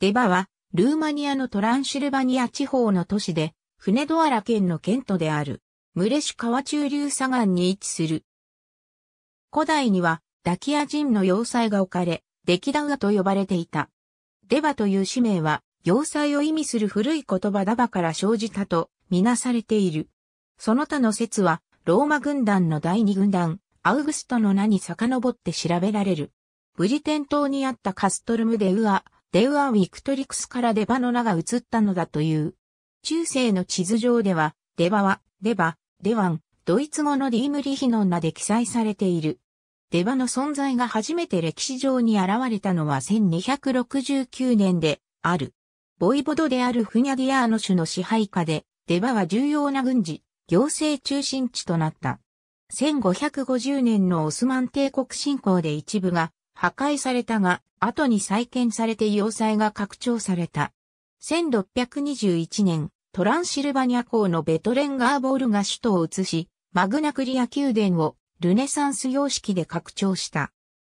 デバは、ルーマニアのトランシルバニア地方の都市で、船ドアラ県の県都である、ムレシュ川中流左岸に位置する。古代には、ダキア人の要塞が置かれ、デキダウアと呼ばれていた。デバという氏名は、要塞を意味する古い言葉ダバから生じたと、みなされている。その他の説は、ローマ軍団の第二軍団、アウグストの名に遡って調べられる。ブリテン島にあったカストルムデウア、デウアウィクトリクスからデバの名が移ったのだという。中世の地図上では、デバは、デバ、デワン、ドイツ語のディームリヒの名で記載されている。デバの存在が初めて歴史上に現れたのは1269年である。ボイボドであるフニャディアーノ種の支配下で、デバは重要な軍事、行政中心地となった。1550年のオスマン帝国侵攻で一部が破壊されたが、後に再建されて要塞が拡張された。1621年、トランシルバニア港のベトレンガーボールが首都を移し、マグナクリア宮殿をルネサンス様式で拡張した。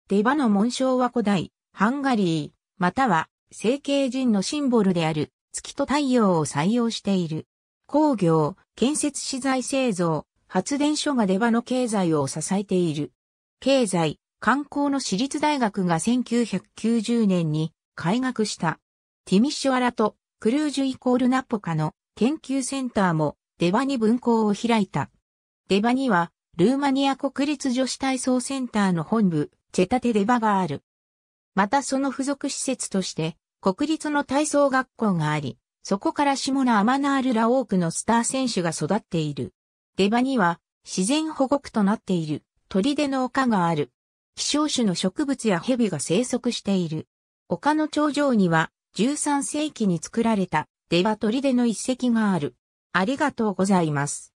デバの紋章は古代、ハンガリー、または、成形人のシンボルである、月と太陽を採用している。工業、建設資材製造、発電所がデバの経済を支えている。経済、観光の私立大学が1990年に開学した。ティミッショアラとクルージュイコールナッポカの研究センターもデバニ分校を開いた。デバニはルーマニア国立女子体操センターの本部、チェタテデバがある。またその付属施設として国立の体操学校があり、そこから下のアマナールラ多くのスター選手が育っている。デバには自然保護区となっている砦の丘がある。希少種の植物や蛇が生息している。丘の頂上には13世紀に作られたデバトリデの遺跡がある。ありがとうございます。